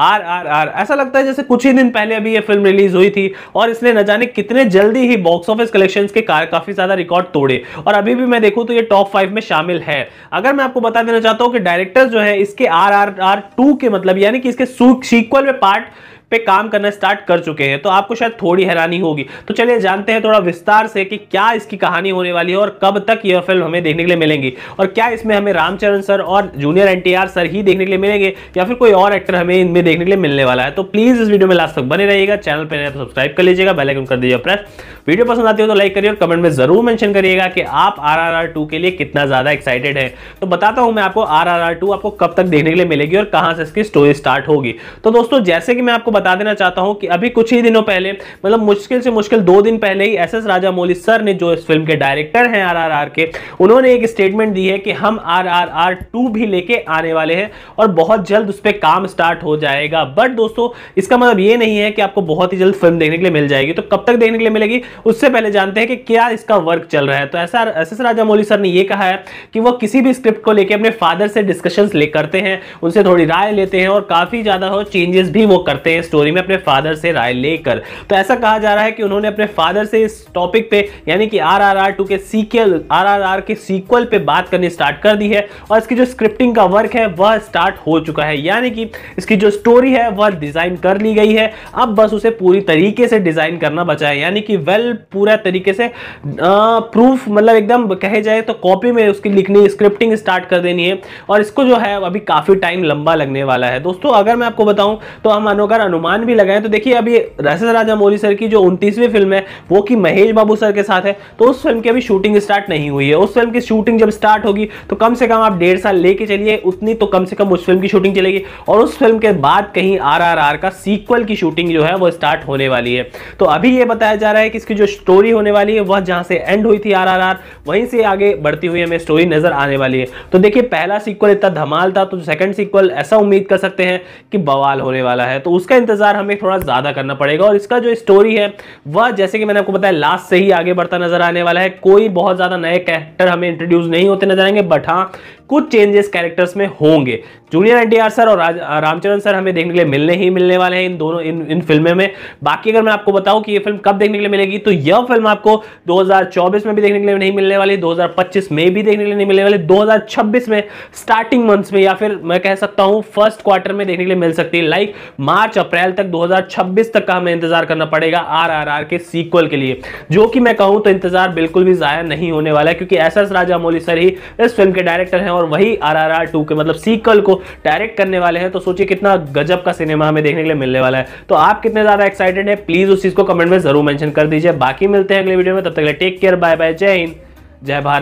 are R are ऐसा लगता है जैसे कुछ ही दिन पहले अभी ये फिल्म रिलीज हुई थी और इसने न जाने कितने जल्दी ही बॉक्स ऑफिस कलेक्शन के कार काफ़ी ज़्यादा रिकॉर्ड तोड़े और अभी भी मैं देखूँ तो ये टॉप फाइव में शामिल है अगर मैं आपको बता देना चाहता हूँ कि डायरेक्टर जो है इसके आर आर आर टू के मतलब यानी कि इसके सीक्वल में पार्ट पे काम करना स्टार्ट कर चुके हैं तो आपको शायद थोड़ी हैरानी होगी तो चलिए जानते हैं थोड़ा विस्तार से कि क्या इसकी कहानी होने वाली है और कब तक यह फिल्म हमें देखने के लिए मिलेंगी और क्या इसमें हमें रामचरण सर और जूनियर एन सर ही देखने के लिए मिलेंगे या फिर कोई और एक्टर हमें इनमें देखने के लिए मिलने वाला है तो प्लीज़ इस वीडियो में लास्ट तक बने रहिएगा चैनल पर तो सब्सक्राइब कर लीजिएगा बेलाइकन कर दीजिए प्रेस वीडियो पसंद आती हो तो लाइक करिए और कमेंट में जरूर मैंशन करिएगा कि आप आर के लिए कितना ज़्यादा एक्साइटेड है तो बताता हूँ मैं आपको आर आपको कब तक देखने के लिए मिलेगी और कहाँ से इसकी स्टोरी स्टार्ट होगी तो दोस्तों जैसे कि मैं आपको बता देना चाहता हूँ कि अभी कुछ ही दिनों पहले मतलब मुश्किल से मुश्किल दो दिन पहले ही एस एस मौली सर ने जो इस फिल्म के डायरेक्टर हैं आरआरआर के उन्होंने एक स्टेटमेंट दी है कि हम आरआरआर टू भी लेके आने वाले हैं और बहुत जल्द उस पर काम स्टार्ट हो जाएगा बट दोस्तों इसका मतलब ये नहीं है कि आपको बहुत ही जल्द फिल्म देखने के लिए मिल जाएगी तो कब तक देखने के लिए मिलेगी उससे पहले जानते हैं कि क्या इसका वर्क चल रहा है तो ऐसा एस एस मौली सर ने यह कहा है कि वह किसी भी स्क्रिप्ट को लेकर अपने फादर से डिस्कशन ले करते हैं उनसे थोड़ी राय लेते हैं और काफ़ी ज़्यादा चेंजेस भी वो करते हैं स्टोरी में अपने फादर से राय लेकर तो ऐसा कहा जा रहा है कि उन्होंने अपने फादर से इस टॉपिक पे यानी कि आर आर आर टू के सीक्वल आर आर आर के सीक्वल पे बात करनी स्टार्ट कर दी है और इसकी जो स्क्रिप्टिंग का वर्क है वह स्टार्ट हो चुका है यानी कि इसकी जो स्टोरी है वह डिज़ाइन कर ली गई है अब बस उसे पूरी तरीके से डिज़ाइन करना बचा है यानी कि वेल पूरा तरीके से प्रूफ मतलब एकदम कहे जाए तो कॉपी में उसकी लिखनी स्क्रिप्टिंग स्टार्ट कर देनी है और इसको जो है अभी काफ़ी टाइम लंबा लगने वाला है दोस्तों अगर मैं आपको बताऊं तो हम अनुगर अनु अनुमान भी लगाएं तो देखिए अभी रसद राजा मौली सर की जो उनतीसवीं फिल्म है वो कि महेश बाबू सर के साथ है तो उस फिल्म की अभी शूटिंग स्टार्ट नहीं हुई है उस फिल्म की शूटिंग जब स्टार्ट होगी तो कम से कम आप डेढ़ साल लेके चलिए उतनी तो कम से कम उस फिल्म की शूटिंग चलेगी और उस फिल्म के बाद कहीं आर का सीक्वल की शूटिंग जो है वो स्टार्ट होने वाली है तो अभी ये बताया जा रहा है कि इसकी जो स्टोरी होने वाली है वह जहाँ से एंड हुई थी आर वहीं से आगे बढ़ती हुई हमें स्टोरी नजर आने वाली है तो देखिए पहला सीक्वल इतना धमाल था तो सेकंड सीक्वल ऐसा उम्मीद कर सकते हैं कि बवाल होने वाला है तो उसका इंतजार हमें थोड़ा ज़्यादा करना पड़ेगा और इसका जो स्टोरी है वह जैसे कि मैंने आपको बताया लास्ट से ही आगे बढ़ता नजर आने वाला है कोई बहुत ज़्यादा नए कैरेक्टर हमें इंट्रोड्यूस नहीं होते नजर आएंगे बट हाँ कुछ चेंजेस कैरेक्टर्स में होंगे जूनियर एनटीआर सर और रामचरण सर हमें देखने के लिए मिलने ही मिलने वाले हैं इन दोनों इन इन फिल्में में बाकी अगर मैं आपको बताऊं कि ये फिल्म कब देखने के लिए मिलेगी तो यह फिल्म आपको 2024 में भी देखने के लिए नहीं मिलने वाली 2025 में भी देखने के लिए नहीं मिलने वाली 2026 में स्टार्टिंग मंथ्स में या फिर मैं कह सकता हूँ फर्स्ट क्वार्टर में देखने के लिए मिल सकती है लाइक मार्च अप्रैल तक दो तक का हमें इंतजार करना पड़ेगा आर के सीक्वल के लिए जो कि मैं कहूँ तो इंतजार बिल्कुल भी जाया नहीं होने वाला है क्योंकि एस एस राजामौली सर ही इस फिल्म के डायरेक्टर हैं और और वही आर आर आर टू के मतलब सीक्वल को डायरेक्ट करने वाले हैं तो सोचिए कितना गजब का सिनेमा हमें देखने के लिए मिलने वाला है तो आप कितने ज़्यादा एक्साइटेड है प्लीज़ उस चीज़ को कमेंट में जरूर मेंशन कर दीजिए बाकी मिलते हैं अगले वीडियो में तब तक टेक केयर बाय बाय जय हिंद जय भारत